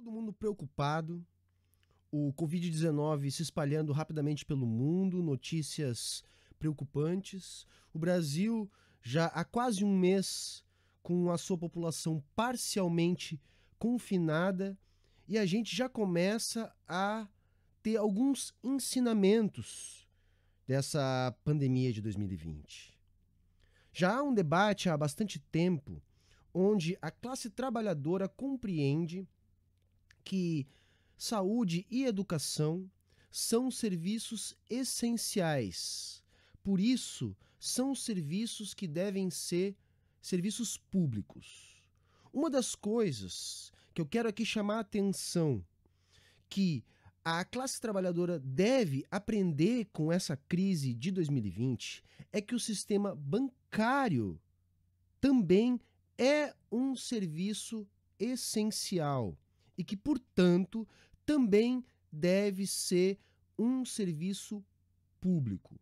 todo mundo preocupado, o Covid-19 se espalhando rapidamente pelo mundo, notícias preocupantes. O Brasil, já há quase um mês, com a sua população parcialmente confinada, e a gente já começa a ter alguns ensinamentos dessa pandemia de 2020. Já há um debate há bastante tempo onde a classe trabalhadora compreende que saúde e educação são serviços essenciais. Por isso, são serviços que devem ser serviços públicos. Uma das coisas que eu quero aqui chamar a atenção que a classe trabalhadora deve aprender com essa crise de 2020 é que o sistema bancário também é um serviço essencial e que, portanto, também deve ser um serviço público.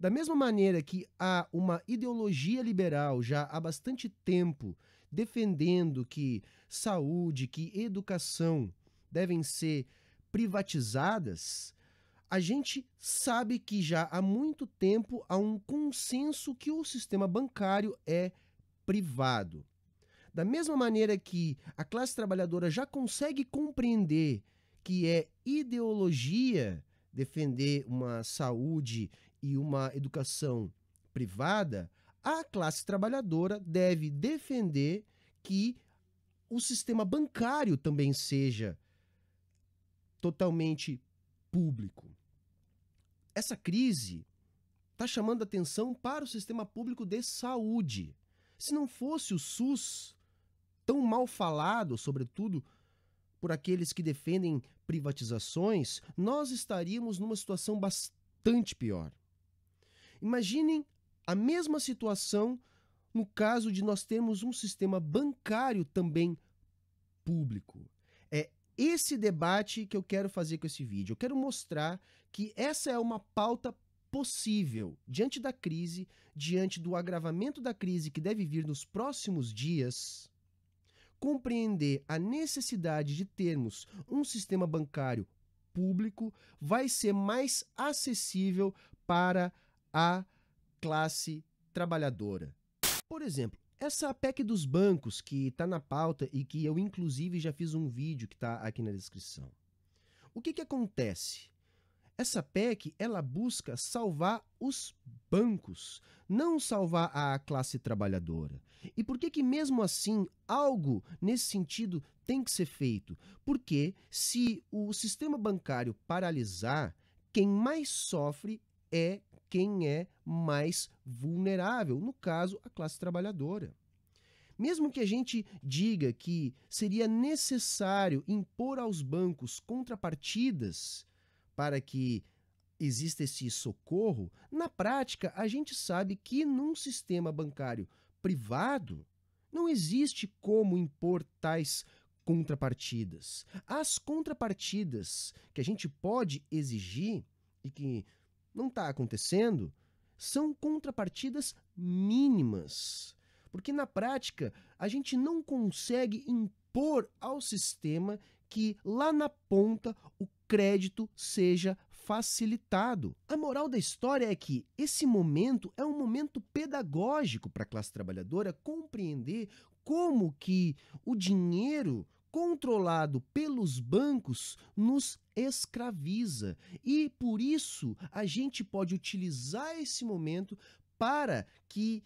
Da mesma maneira que há uma ideologia liberal já há bastante tempo defendendo que saúde, que educação devem ser privatizadas, a gente sabe que já há muito tempo há um consenso que o sistema bancário é privado. Da mesma maneira que a classe trabalhadora já consegue compreender que é ideologia defender uma saúde e uma educação privada, a classe trabalhadora deve defender que o sistema bancário também seja totalmente público. Essa crise está chamando atenção para o sistema público de saúde. Se não fosse o SUS, tão mal falado, sobretudo por aqueles que defendem privatizações, nós estaríamos numa situação bastante pior. Imaginem a mesma situação no caso de nós termos um sistema bancário também público. É esse debate que eu quero fazer com esse vídeo. Eu quero mostrar que essa é uma pauta possível diante da crise, diante do agravamento da crise que deve vir nos próximos dias compreender a necessidade de termos um sistema bancário público vai ser mais acessível para a classe trabalhadora. Por exemplo, essa PEC dos bancos que está na pauta e que eu inclusive já fiz um vídeo que está aqui na descrição. O que, que acontece? Essa PEC, ela busca salvar os bancos, não salvar a classe trabalhadora. E por que que mesmo assim algo nesse sentido tem que ser feito? Porque se o sistema bancário paralisar, quem mais sofre é quem é mais vulnerável, no caso, a classe trabalhadora. Mesmo que a gente diga que seria necessário impor aos bancos contrapartidas, para que exista esse socorro, na prática a gente sabe que num sistema bancário privado não existe como impor tais contrapartidas. As contrapartidas que a gente pode exigir e que não está acontecendo são contrapartidas mínimas. Porque na prática a gente não consegue impor ao sistema que lá na ponta o crédito seja facilitado. A moral da história é que esse momento é um momento pedagógico para a classe trabalhadora compreender como que o dinheiro controlado pelos bancos nos escraviza. E por isso a gente pode utilizar esse momento para que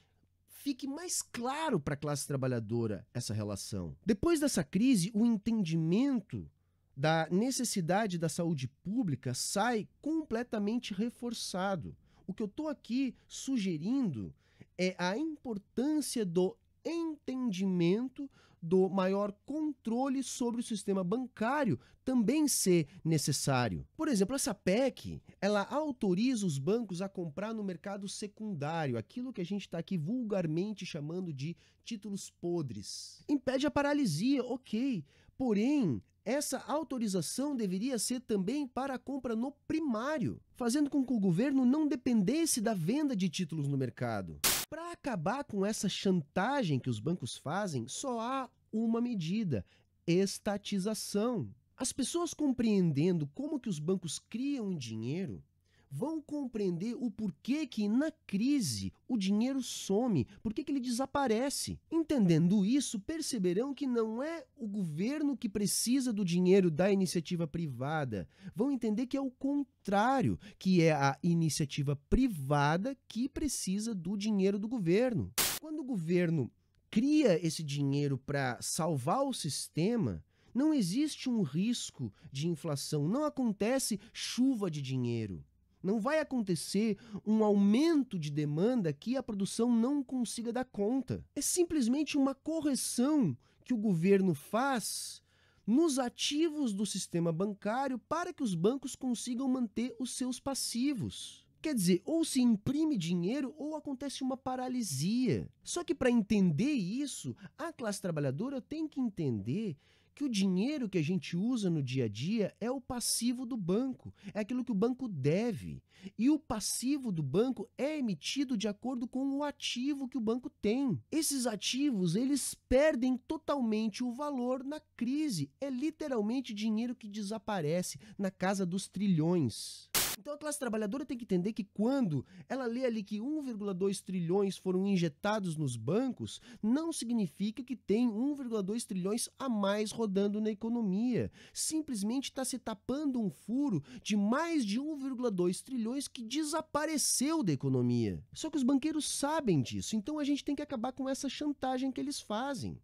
fique mais claro para a classe trabalhadora essa relação. Depois dessa crise, o entendimento da necessidade da saúde pública sai completamente reforçado. O que eu estou aqui sugerindo é a importância do entendimento do maior controle sobre o sistema bancário também ser necessário. Por exemplo, essa PEC, ela autoriza os bancos a comprar no mercado secundário, aquilo que a gente está aqui vulgarmente chamando de títulos podres. Impede a paralisia, ok, porém essa autorização deveria ser também para a compra no primário, fazendo com que o governo não dependesse da venda de títulos no mercado. Para acabar com essa chantagem que os bancos fazem, só há uma medida: estatização. As pessoas compreendendo como que os bancos criam dinheiro vão compreender o porquê que na crise o dinheiro some, por que ele desaparece. Entendendo isso, perceberão que não é o governo que precisa do dinheiro da iniciativa privada. Vão entender que é o contrário, que é a iniciativa privada que precisa do dinheiro do governo. Quando o governo cria esse dinheiro para salvar o sistema, não existe um risco de inflação, não acontece chuva de dinheiro. Não vai acontecer um aumento de demanda que a produção não consiga dar conta. É simplesmente uma correção que o governo faz nos ativos do sistema bancário para que os bancos consigam manter os seus passivos. Quer dizer, ou se imprime dinheiro ou acontece uma paralisia. Só que para entender isso, a classe trabalhadora tem que entender que o dinheiro que a gente usa no dia a dia é o passivo do banco, é aquilo que o banco deve. E o passivo do banco é emitido de acordo com o ativo que o banco tem. Esses ativos, eles perdem totalmente o valor na crise. É literalmente dinheiro que desaparece na casa dos trilhões. Então a classe trabalhadora tem que entender que quando ela lê ali que 1,2 trilhões foram injetados nos bancos, não significa que tem 1,2 trilhões a mais rodando na economia. Simplesmente está se tapando um furo de mais de 1,2 trilhões que desapareceu da economia. Só que os banqueiros sabem disso, então a gente tem que acabar com essa chantagem que eles fazem.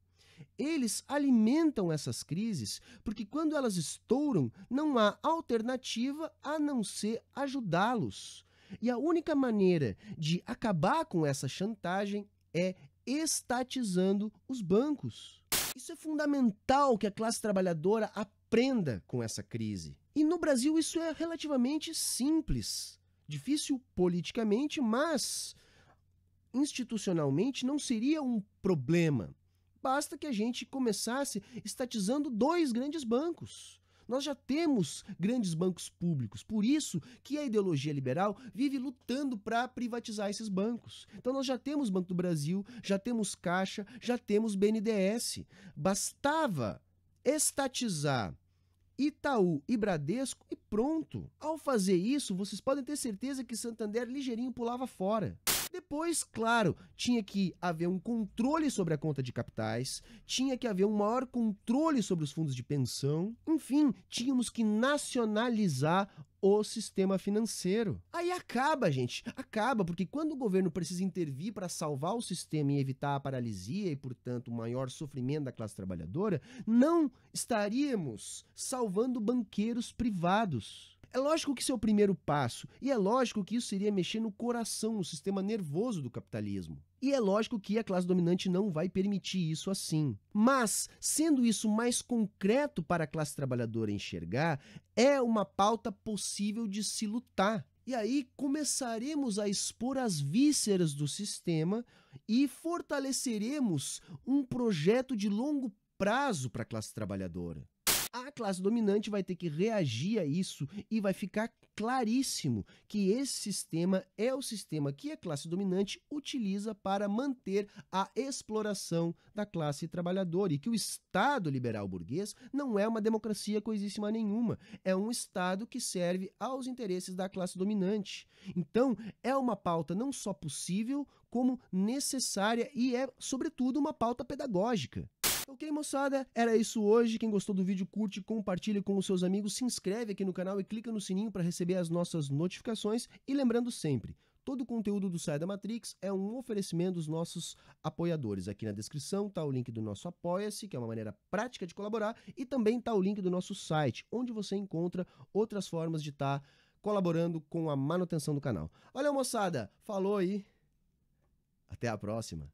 Eles alimentam essas crises, porque quando elas estouram, não há alternativa a não ser ajudá-los. E a única maneira de acabar com essa chantagem é estatizando os bancos. Isso é fundamental que a classe trabalhadora aprenda com essa crise. E no Brasil isso é relativamente simples. Difícil politicamente, mas institucionalmente não seria um problema. Basta que a gente começasse estatizando dois grandes bancos. Nós já temos grandes bancos públicos, por isso que a ideologia liberal vive lutando para privatizar esses bancos. Então nós já temos Banco do Brasil, já temos Caixa, já temos BNDES. Bastava estatizar Itaú e Bradesco e pronto. Ao fazer isso, vocês podem ter certeza que Santander ligeirinho pulava fora. Depois, claro, tinha que haver um controle sobre a conta de capitais, tinha que haver um maior controle sobre os fundos de pensão, enfim, tínhamos que nacionalizar o sistema financeiro. Aí acaba, gente, acaba, porque quando o governo precisa intervir para salvar o sistema e evitar a paralisia e, portanto, o maior sofrimento da classe trabalhadora, não estaríamos salvando banqueiros privados. É lógico que isso é o primeiro passo, e é lógico que isso iria mexer no coração, no sistema nervoso do capitalismo. E é lógico que a classe dominante não vai permitir isso assim. Mas, sendo isso mais concreto para a classe trabalhadora enxergar, é uma pauta possível de se lutar. E aí começaremos a expor as vísceras do sistema e fortaleceremos um projeto de longo prazo para a classe trabalhadora a classe dominante vai ter que reagir a isso e vai ficar claríssimo que esse sistema é o sistema que a classe dominante utiliza para manter a exploração da classe trabalhadora e que o Estado liberal burguês não é uma democracia coisíssima nenhuma, é um Estado que serve aos interesses da classe dominante. Então, é uma pauta não só possível, como necessária e é, sobretudo, uma pauta pedagógica. Então, ok, moçada, era isso hoje. Quem gostou do vídeo, curte, compartilha com os seus amigos, se inscreve aqui no canal e clica no sininho para receber as nossas notificações. E lembrando sempre, todo o conteúdo do Saia da Matrix é um oferecimento dos nossos apoiadores. Aqui na descrição está o link do nosso Apoia-se, que é uma maneira prática de colaborar, e também está o link do nosso site, onde você encontra outras formas de estar tá colaborando com a manutenção do canal. Valeu, moçada! Falou aí! Até a próxima!